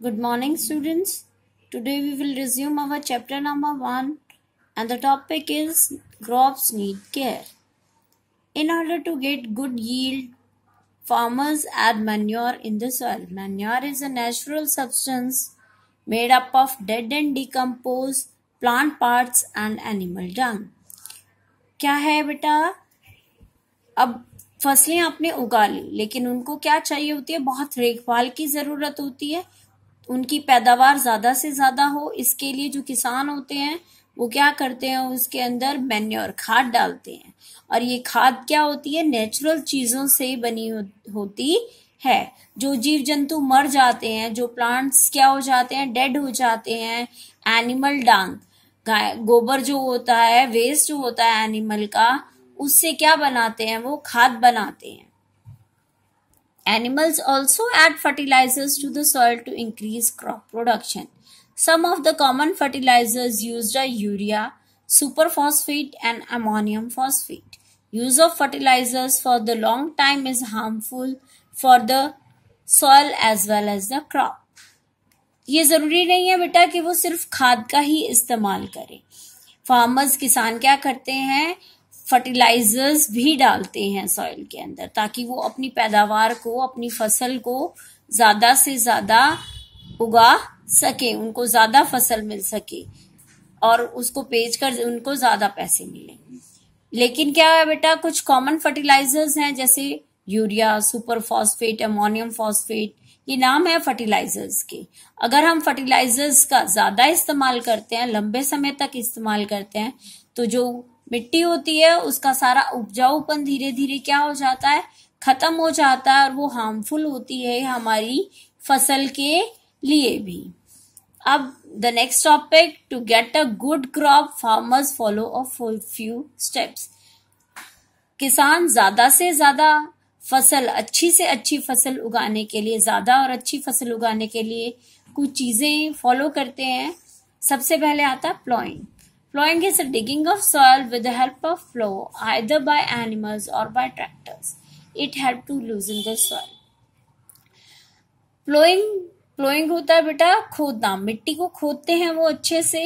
Good morning students. Today we will resume our chapter number 1 and the topic is crops need care. In order to get good yield, farmers add manure in the soil. Manure is a natural substance made up of dead and decomposed plant parts and animal dung. kya hai beta ab फसलें आपने उगा ली लेकिन उनको क्या चाहिए होती है बहुत देखभाल की ज़रूरत होती है उनकी पैदावार ज़्यादा से ज़्यादा हो इसके लिए जो किसान होते हैं वो क्या करते हैं उसके अंदर मैन्योर खाद डालते हैं और ये खाद क्या होती है नेचुरल चीज़ों से ही बनी हो, होती है जो जीव जंतु मर जाते हैं जो प्लांट्स क्या हो जाते हैं डेड हो जाते हैं एनिमल डांग गोबर जो होता है वेस्ट जो होता है एनिमल का उससे क्या बनाते हैं वो खाद बनाते हैं Animals also add fertilizers to the soil to increase crop production. Some of the common fertilizers used are urea, superphosphate and ammonium phosphate. Use of fertilizers for the long time is harmful for the soil as well as the crop. ये ज़रूरी नहीं है बेटा कि वो सिर्फ खाद का ही इस्तेमाल करें फार्मर्स किसान क्या करते हैं फर्टिलाइजर्स भी डालते हैं सॉइल के अंदर ताकि वो अपनी पैदावार को अपनी फसल को ज़्यादा से ज़्यादा उगा सके उनको ज़्यादा फसल मिल सके और उसको बेच कर उनको ज़्यादा पैसे मिले लेकिन क्या है बेटा कुछ कॉमन फर्टिलाइजर्स हैं जैसे urea super phosphate ammonium phosphate ये नाम है फर्टिलाइजर्स के अगर हम फर्टिलाइजर्स का ज़्यादा इस्तेमाल करते हैं लंबे समय तक इस्तेमाल करते हैं तो जो मिट्टी होती है उसका सारा उपजाऊपन धीरे धीरे क्या हो जाता है खत्म हो जाता है और वो हार्मफुल होती है हमारी फसल के लिए भी अब the next topic to get a good crop farmers follow a few steps किसान ज्यादा से ज्यादा फसल अच्छी से अच्छी फसल उगाने के लिए ज्यादा और अच्छी फसल उगाने के लिए कुछ चीजें फॉलो करते हैं सबसे पहले आता है ploughing Plowing is the digging of soil with the help of plow, either by animals or by tractors. It helps to loosen the soil. Plowing ploughing होता है बेटा खोदना मिट्टी को खोदते हैं वो अच्छे से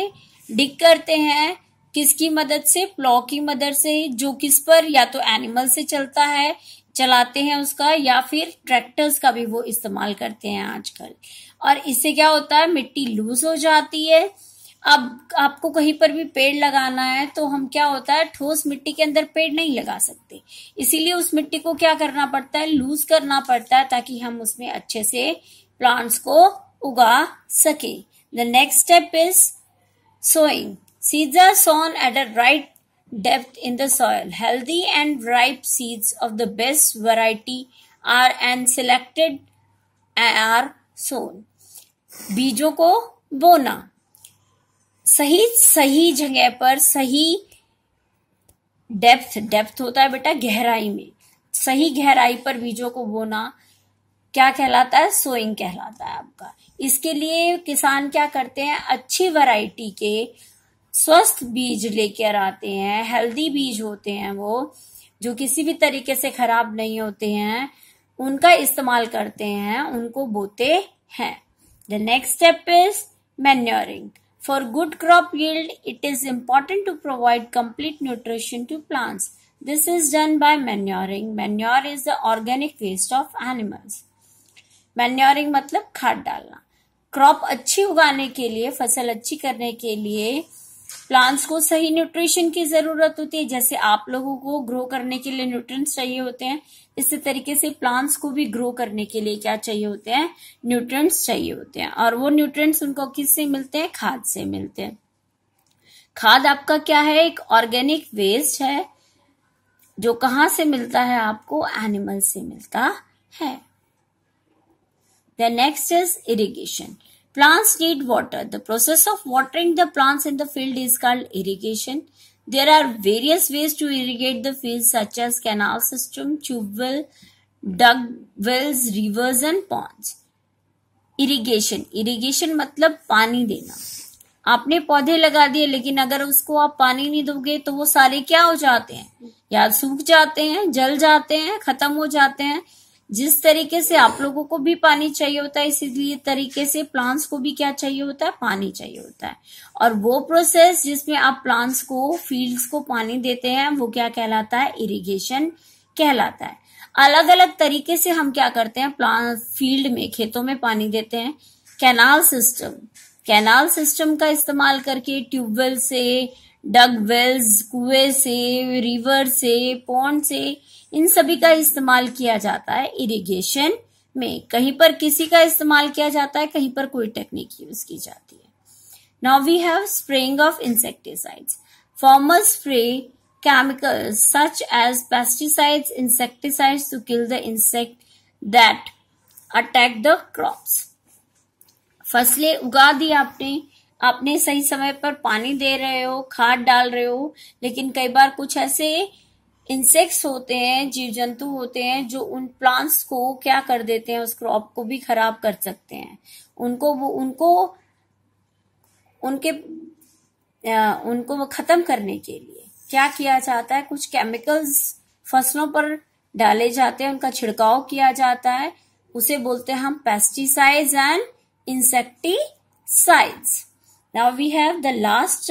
डिग करते हैं किसकी मदद से प्लॉ की मदद से जो किस पर या तो एनिमल से चलता है चलाते हैं उसका या फिर ट्रैक्टर्स का भी वो इस्तेमाल करते हैं आजकल और इससे क्या होता है मिट्टी लूज हो जाती है अब आपको कहीं पर भी पेड़ लगाना है तो हम क्या होता है ठोस मिट्टी के अंदर पेड़ नहीं लगा सकते इसीलिए उस मिट्टी को क्या करना पड़ता है लूज करना पड़ता है ताकि हम उसमें अच्छे से प्लांट्स को उगा सके the next step is sowing seeds are sown at a right depth in the soil healthy and ripe seeds of the best variety are and selected are sown बीजों को बोना सही सही जगह पर सही डेप्थ डेप्थ होता है बेटा गहराई में सही गहराई पर बीजों को बोना क्या कहलाता है सोइंग कहलाता है आपका इसके लिए किसान क्या करते हैं अच्छी वैरायटी के स्वस्थ बीज लेकर आते हैं हेल्दी बीज होते हैं वो जो किसी भी तरीके से खराब नहीं होते हैं उनका इस्तेमाल करते हैं उनको बोते हैं the next step is manuring For good crop yield, it is important to provide complete nutrition to plants. This is done by manuring. Manure is the organic waste of animals. Manuring मतलब खाद डालना Crop अच्छी उगाने के लिए फसल अच्छी करने के लिए प्लांट्स को सही न्यूट्रिशन की जरूरत होती है जैसे आप लोगों को ग्रो करने के लिए न्यूट्रिएंट्स चाहिए होते हैं इसी तरीके से प्लांट्स को भी ग्रो करने के लिए क्या चाहिए होते हैं न्यूट्रिएंट्स चाहिए होते हैं और वो न्यूट्रिएंट्स उनको किससे मिलते हैं खाद से मिलते हैं खाद आपका क्या है एक ऑर्गेनिक वेस्ट है जो कहाँ से मिलता है आपको एनिमल से मिलता है the next is irrigation Plants need water. The process of watering the plants in the field is called irrigation. There are various ways to irrigate the fields such as canal system, tube well, dug wells, rivers and ponds. irrigation irrigation matlab pani dena आपने पौधे लगा दिए लेकिन अगर उसको आप पानी नहीं दोगे तो वो सारे क्या हो जाते हैं या सूख जाते हैं जल जाते हैं खत्म हो जाते हैं जिस तरीके से आप लोगों को भी पानी चाहिए होता है इसीलिए तरीके से प्लांट्स को भी क्या चाहिए होता है पानी चाहिए होता है और वो प्रोसेस जिसमें आप प्लांट्स को फील्ड्स को पानी देते हैं वो क्या कहलाता है इरिगेशन कहलाता है अलग अलग तरीके से हम क्या करते हैं प्लांट फील्ड में खेतों में पानी देते हैं कैनाल सिस्टम कैनाल सिस्टम का इस्तेमाल करके ट्यूबवेल से डग वेल्स कुएं से रिवर से पॉन्ड से इन सभी का इस्तेमाल किया जाता है इरिगेशन में कहीं पर किसी का इस्तेमाल किया जाता है कहीं पर कोई टेक्निक यूज की जाती है now we have spraying of insecticides formal spray chemicals such as pesticides insecticides to kill the insect that attack the crops फसलें उगा दी आपने आपने सही समय पर पानी दे रहे हो खाद डाल रहे हो लेकिन कई बार कुछ ऐसे इंसेक्ट्स होते हैं जीव जंतु होते हैं जो उन प्लांट्स को क्या कर देते हैं उस क्रॉप को भी खराब कर सकते हैं उनको वो उनको उनके आ, उनको वो खत्म करने के लिए क्या किया जाता है कुछ केमिकल्स फसलों पर डाले जाते हैं उनका छिड़काव किया जाता है उसे बोलते हैं हम pesticides and insecticides Now we have the last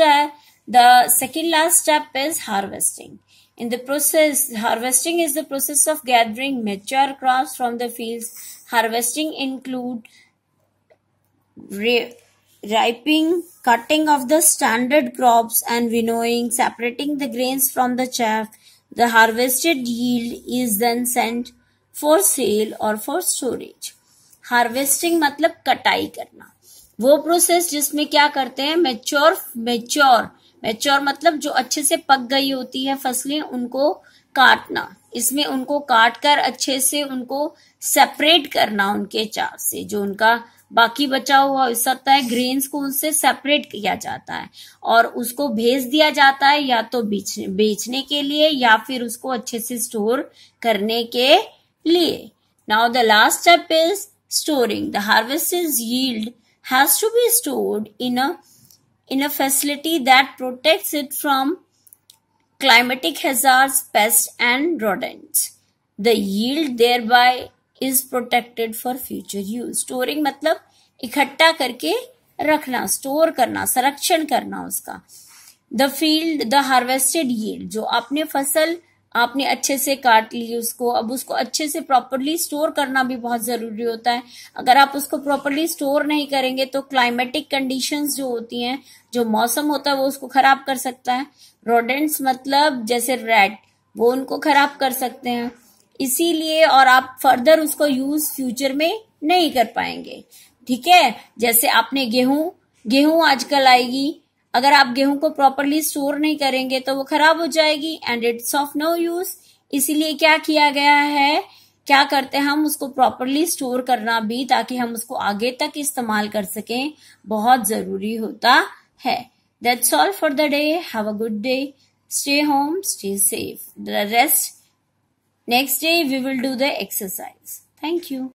The second last step is harvesting. In the process, harvesting is the process of gathering mature crops from the fields. Harvesting include ripening, cutting of the standard crops and winnowing, separating the grains from the chaff. The harvested yield is then sent for sale or for storage. Harvesting मतलब कटाई करना वो process जिसमें क्या करते हैं mature mature mature मतलब जो अच्छे से पक गई होती है फसलें उनको काटना इसमें उनको काट कर अच्छे से उनको सेपरेट करना उनके चार से जो उनका बाकी बचा हुआ हो सकता है ग्रेन्स को उनसे सेपरेट किया जाता है और उसको भेज दिया जाता है या तो बेचने बेचने के लिए या फिर उसको अच्छे से स्टोर करने के लिए now the last step is storing the harvest is yield has to be stored in a in a facility that protects it from climatic hazards, pests and rodents. The yield thereby is protected for future use. Storing matlab इकट्ठा karke रखना store करना संरक्षण करना उसका the field the harvested yield जो आपने आपने अच्छे से काट ली उसको अब उसको अच्छे से प्रॉपरली स्टोर करना भी बहुत ज़रूरी होता है अगर आप उसको प्रॉपरली स्टोर नहीं करेंगे तो क्लाइमेटिक कंडीशंस जो होती हैं जो मौसम होता है वो उसको ख़राब कर सकता है रोडेंट्स मतलब जैसे रेड वो उनको ख़राब कर सकते हैं इसीलिए और आप फर्दर उसको यूज़ फ्यूचर में नहीं कर पाएंगे ठीक है जैसे आपने गेहूं गेहूं आजकल आएगी अगर आप गेहूं को प्रॉपरली स्टोर नहीं करेंगे तो वो खराब हो जाएगी and it's of no use इसीलिए क्या किया गया है क्या करते हैं हम उसको प्रॉपरली स्टोर करना भी ताकि हम उसको आगे तक इस्तेमाल कर सकें बहुत जरूरी होता है that's all for the day have a good day stay home stay safe the rest next day we will do the exercise thank you